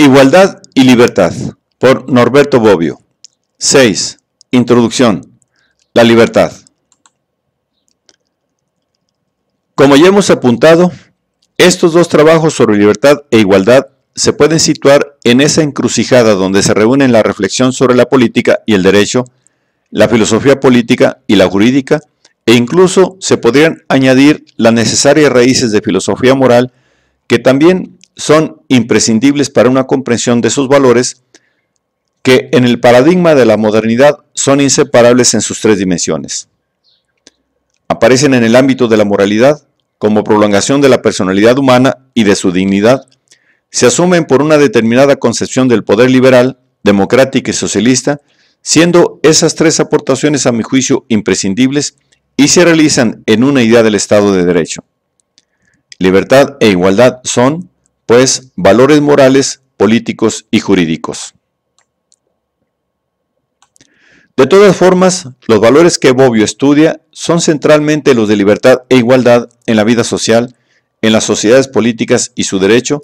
Igualdad y libertad, por Norberto Bobbio. 6. Introducción. La libertad. Como ya hemos apuntado, estos dos trabajos sobre libertad e igualdad se pueden situar en esa encrucijada donde se reúnen la reflexión sobre la política y el derecho, la filosofía política y la jurídica, e incluso se podrían añadir las necesarias raíces de filosofía moral que también son imprescindibles para una comprensión de sus valores que en el paradigma de la modernidad son inseparables en sus tres dimensiones. Aparecen en el ámbito de la moralidad como prolongación de la personalidad humana y de su dignidad, se asumen por una determinada concepción del poder liberal, democrático y socialista, siendo esas tres aportaciones a mi juicio imprescindibles y se realizan en una idea del Estado de Derecho. Libertad e igualdad son, pues valores morales, políticos y jurídicos. De todas formas, los valores que Bobbio estudia son centralmente los de libertad e igualdad en la vida social, en las sociedades políticas y su derecho,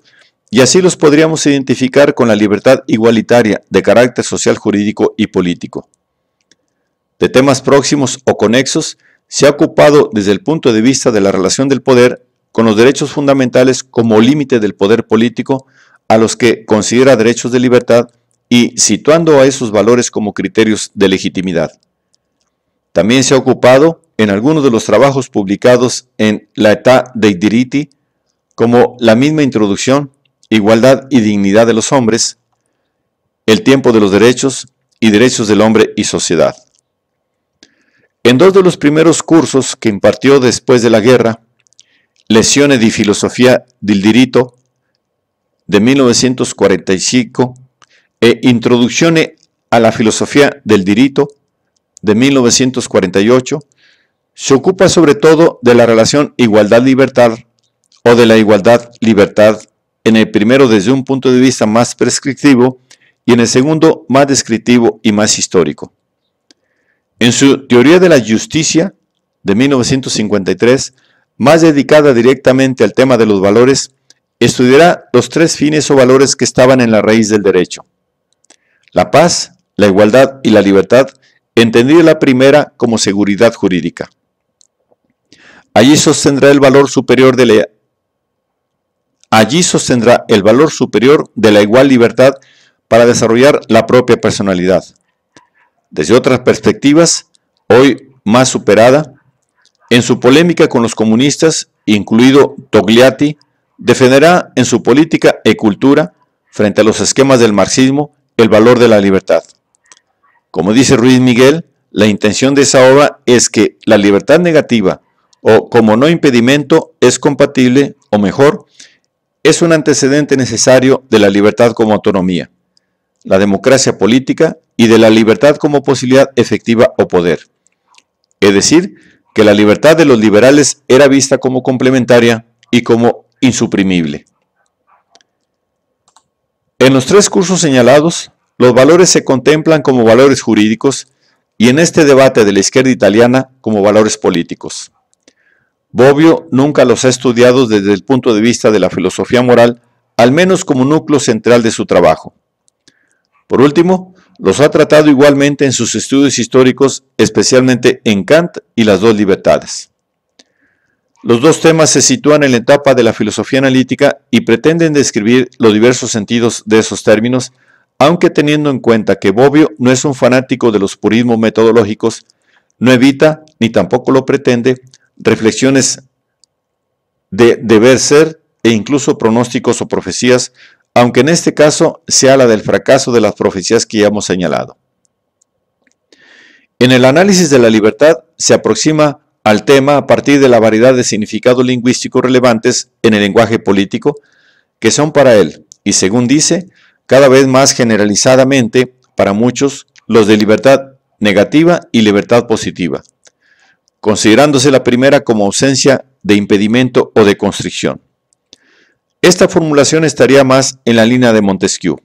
y así los podríamos identificar con la libertad igualitaria de carácter social, jurídico y político. De temas próximos o conexos, se ha ocupado desde el punto de vista de la relación del poder con los derechos fundamentales como límite del poder político a los que considera derechos de libertad y situando a esos valores como criterios de legitimidad. También se ha ocupado en algunos de los trabajos publicados en la Etat de Diriti, como la misma introducción, igualdad y dignidad de los hombres, el tiempo de los derechos y derechos del hombre y sociedad. En dos de los primeros cursos que impartió después de la guerra, Lesiones de Filosofía del Dirito de 1945 e Introducciones a la filosofía del Dirito de 1948 se ocupa sobre todo de la relación igualdad-libertad o de la igualdad-libertad en el primero desde un punto de vista más prescriptivo y en el segundo más descriptivo y más histórico. En su Teoría de la Justicia de 1953, más dedicada directamente al tema de los valores, estudiará los tres fines o valores que estaban en la raíz del derecho. La paz, la igualdad y la libertad, entendida la primera como seguridad jurídica. Allí sostendrá el valor superior de la Allí sostendrá el valor superior de la igual libertad para desarrollar la propia personalidad. Desde otras perspectivas, hoy más superada, en su polémica con los comunistas, incluido Togliatti, defenderá en su política y cultura, frente a los esquemas del marxismo, el valor de la libertad. Como dice Ruiz Miguel, la intención de esa obra es que la libertad negativa o como no impedimento es compatible, o mejor, es un antecedente necesario de la libertad como autonomía, la democracia política y de la libertad como posibilidad efectiva o poder. Es decir, que la libertad de los liberales era vista como complementaria y como insuprimible. En los tres cursos señalados, los valores se contemplan como valores jurídicos y en este debate de la izquierda italiana como valores políticos. Bobbio nunca los ha estudiado desde el punto de vista de la filosofía moral, al menos como núcleo central de su trabajo. Por último, los ha tratado igualmente en sus estudios históricos, especialmente en Kant y las dos libertades. Los dos temas se sitúan en la etapa de la filosofía analítica y pretenden describir los diversos sentidos de esos términos, aunque teniendo en cuenta que Bobbio no es un fanático de los purismos metodológicos, no evita, ni tampoco lo pretende, reflexiones de deber ser e incluso pronósticos o profecías aunque en este caso sea la del fracaso de las profecías que ya hemos señalado. En el análisis de la libertad se aproxima al tema a partir de la variedad de significados lingüísticos relevantes en el lenguaje político que son para él, y según dice, cada vez más generalizadamente para muchos los de libertad negativa y libertad positiva, considerándose la primera como ausencia de impedimento o de constricción. Esta formulación estaría más en la línea de Montesquieu.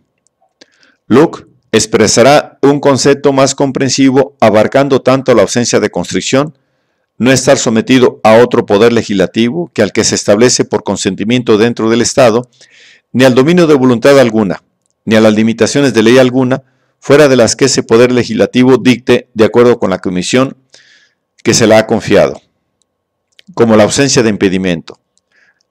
Locke expresará un concepto más comprensivo abarcando tanto la ausencia de constricción, no estar sometido a otro poder legislativo que al que se establece por consentimiento dentro del Estado, ni al dominio de voluntad alguna, ni a las limitaciones de ley alguna, fuera de las que ese poder legislativo dicte de acuerdo con la comisión que se la ha confiado, como la ausencia de impedimento.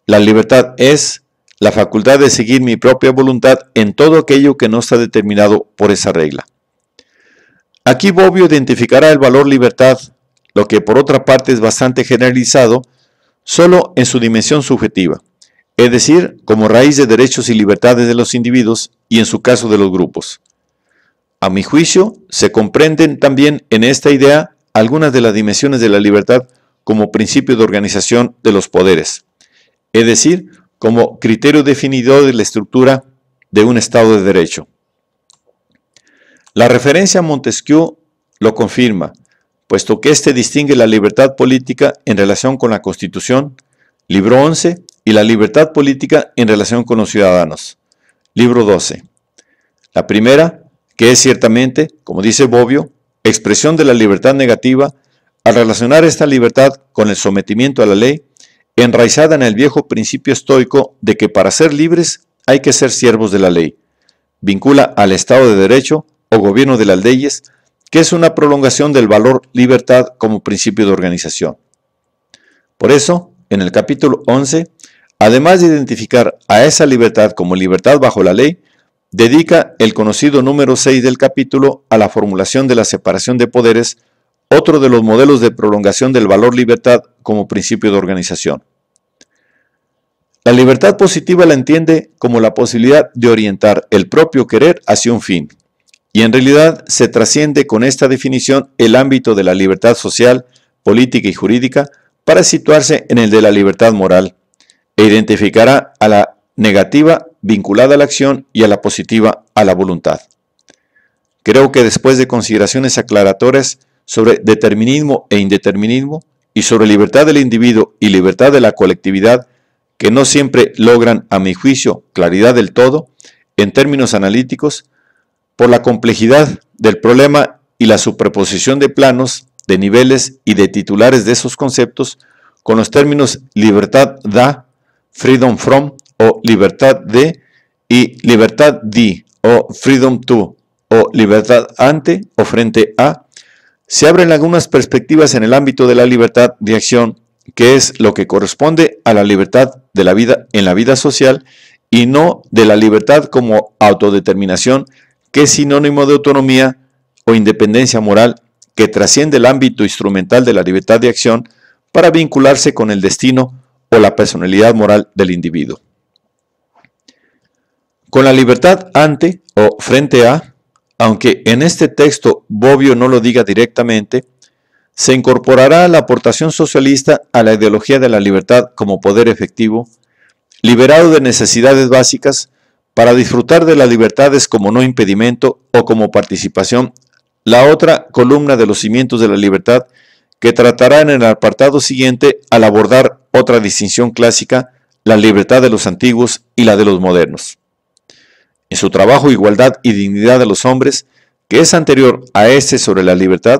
La libertad es, la facultad de seguir mi propia voluntad en todo aquello que no está determinado por esa regla. Aquí Bobbio identificará el valor libertad, lo que por otra parte es bastante generalizado, solo en su dimensión subjetiva, es decir, como raíz de derechos y libertades de los individuos y en su caso de los grupos. A mi juicio, se comprenden también en esta idea algunas de las dimensiones de la libertad como principio de organización de los poderes, es decir, como criterio definidor de la estructura de un Estado de Derecho. La referencia a Montesquieu lo confirma, puesto que éste distingue la libertad política en relación con la Constitución, libro 11, y la libertad política en relación con los ciudadanos, libro 12. La primera, que es ciertamente, como dice Bobbio, expresión de la libertad negativa, al relacionar esta libertad con el sometimiento a la ley, enraizada en el viejo principio estoico de que para ser libres hay que ser siervos de la ley. Vincula al Estado de Derecho o gobierno de las leyes, que es una prolongación del valor libertad como principio de organización. Por eso, en el capítulo 11, además de identificar a esa libertad como libertad bajo la ley, dedica el conocido número 6 del capítulo a la formulación de la separación de poderes otro de los modelos de prolongación del valor libertad como principio de organización. La libertad positiva la entiende como la posibilidad de orientar el propio querer hacia un fin, y en realidad se trasciende con esta definición el ámbito de la libertad social, política y jurídica para situarse en el de la libertad moral, e identificará a la negativa vinculada a la acción y a la positiva a la voluntad. Creo que después de consideraciones aclaratorias, sobre determinismo e indeterminismo y sobre libertad del individuo y libertad de la colectividad que no siempre logran, a mi juicio, claridad del todo en términos analíticos por la complejidad del problema y la superposición de planos, de niveles y de titulares de esos conceptos con los términos libertad da, freedom from o libertad de y libertad di o freedom to o libertad ante o frente a se abren algunas perspectivas en el ámbito de la libertad de acción, que es lo que corresponde a la libertad de la vida en la vida social y no de la libertad como autodeterminación, que es sinónimo de autonomía o independencia moral que trasciende el ámbito instrumental de la libertad de acción para vincularse con el destino o la personalidad moral del individuo. Con la libertad ante o frente a aunque en este texto Bobbio no lo diga directamente, se incorporará la aportación socialista a la ideología de la libertad como poder efectivo, liberado de necesidades básicas para disfrutar de las libertades como no impedimento o como participación, la otra columna de los cimientos de la libertad que tratará en el apartado siguiente al abordar otra distinción clásica, la libertad de los antiguos y la de los modernos. En su trabajo Igualdad y Dignidad de los Hombres, que es anterior a este sobre la libertad,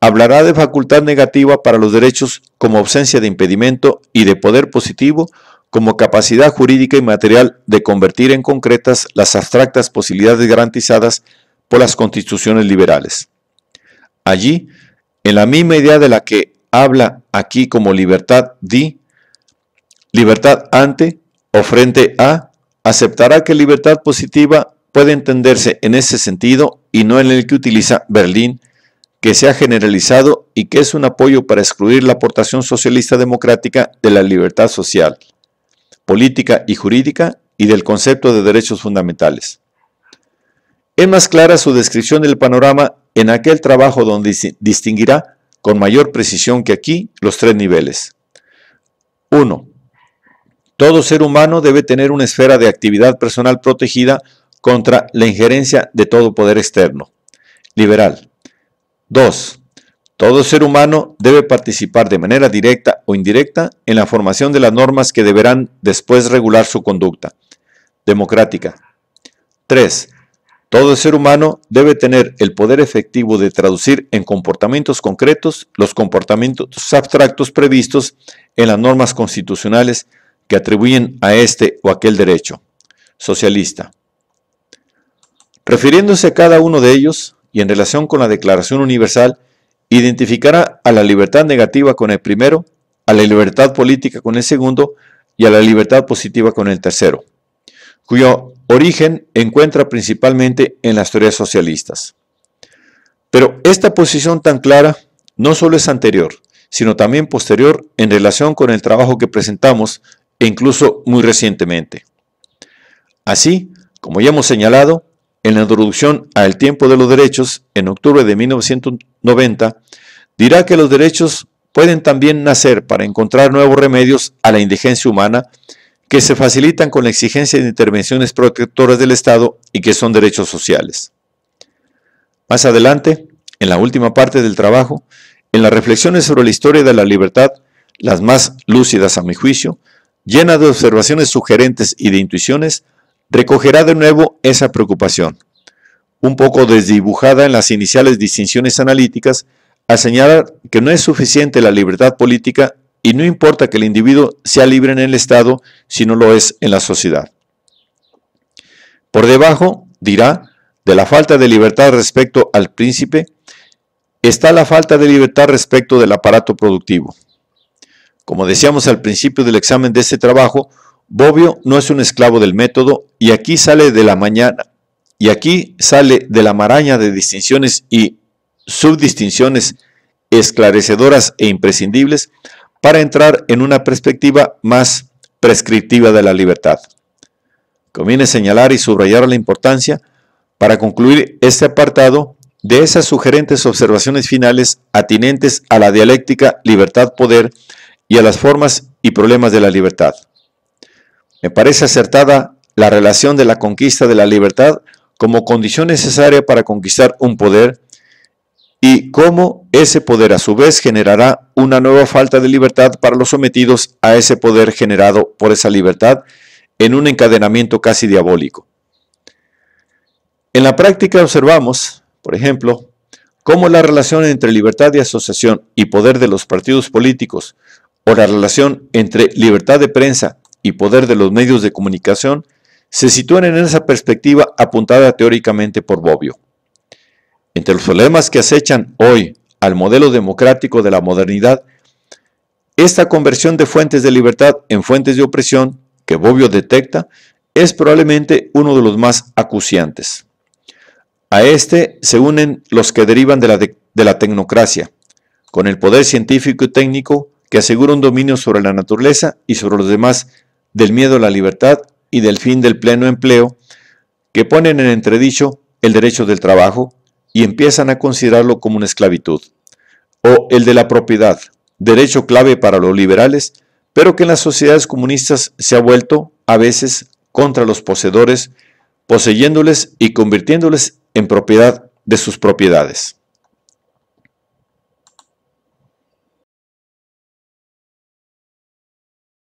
hablará de facultad negativa para los derechos como ausencia de impedimento y de poder positivo como capacidad jurídica y material de convertir en concretas las abstractas posibilidades garantizadas por las constituciones liberales. Allí, en la misma idea de la que habla aquí como libertad di, libertad ante o frente a aceptará que libertad positiva puede entenderse en ese sentido y no en el que utiliza Berlín, que se ha generalizado y que es un apoyo para excluir la aportación socialista democrática de la libertad social, política y jurídica y del concepto de derechos fundamentales. Es más clara su descripción del panorama en aquel trabajo donde distinguirá con mayor precisión que aquí los tres niveles. 1. Todo ser humano debe tener una esfera de actividad personal protegida contra la injerencia de todo poder externo. Liberal. 2. Todo ser humano debe participar de manera directa o indirecta en la formación de las normas que deberán después regular su conducta. Democrática. 3. Todo ser humano debe tener el poder efectivo de traducir en comportamientos concretos los comportamientos abstractos previstos en las normas constitucionales que atribuyen a este o aquel derecho socialista. Refiriéndose a cada uno de ellos y en relación con la Declaración Universal, identificará a la libertad negativa con el primero, a la libertad política con el segundo y a la libertad positiva con el tercero, cuyo origen encuentra principalmente en las teorías socialistas. Pero esta posición tan clara no solo es anterior, sino también posterior en relación con el trabajo que presentamos e incluso muy recientemente. Así, como ya hemos señalado, en la introducción a El tiempo de los derechos, en octubre de 1990, dirá que los derechos pueden también nacer para encontrar nuevos remedios a la indigencia humana que se facilitan con la exigencia de intervenciones protectoras del Estado y que son derechos sociales. Más adelante, en la última parte del trabajo, en las reflexiones sobre la historia de la libertad, las más lúcidas a mi juicio, llena de observaciones sugerentes y de intuiciones, recogerá de nuevo esa preocupación, un poco desdibujada en las iniciales distinciones analíticas, a señalar que no es suficiente la libertad política y no importa que el individuo sea libre en el Estado si no lo es en la sociedad. Por debajo, dirá, de la falta de libertad respecto al príncipe, está la falta de libertad respecto del aparato productivo. Como decíamos al principio del examen de este trabajo, Bobbio no es un esclavo del método y aquí sale de la mañana y aquí sale de la maraña de distinciones y subdistinciones esclarecedoras e imprescindibles para entrar en una perspectiva más prescriptiva de la libertad. Conviene señalar y subrayar la importancia, para concluir este apartado, de esas sugerentes observaciones finales atinentes a la dialéctica libertad-poder y a las formas y problemas de la libertad. Me parece acertada la relación de la conquista de la libertad como condición necesaria para conquistar un poder y cómo ese poder a su vez generará una nueva falta de libertad para los sometidos a ese poder generado por esa libertad en un encadenamiento casi diabólico. En la práctica observamos, por ejemplo, cómo la relación entre libertad de asociación y poder de los partidos políticos o la relación entre libertad de prensa y poder de los medios de comunicación se sitúan en esa perspectiva apuntada teóricamente por Bobbio. Entre los problemas que acechan hoy al modelo democrático de la modernidad, esta conversión de fuentes de libertad en fuentes de opresión que Bobbio detecta es probablemente uno de los más acuciantes. A este se unen los que derivan de la, de la tecnocracia, con el poder científico y técnico que asegura un dominio sobre la naturaleza y sobre los demás, del miedo a la libertad y del fin del pleno empleo, que ponen en entredicho el derecho del trabajo y empiezan a considerarlo como una esclavitud, o el de la propiedad, derecho clave para los liberales, pero que en las sociedades comunistas se ha vuelto a veces contra los poseedores, poseyéndoles y convirtiéndoles en propiedad de sus propiedades.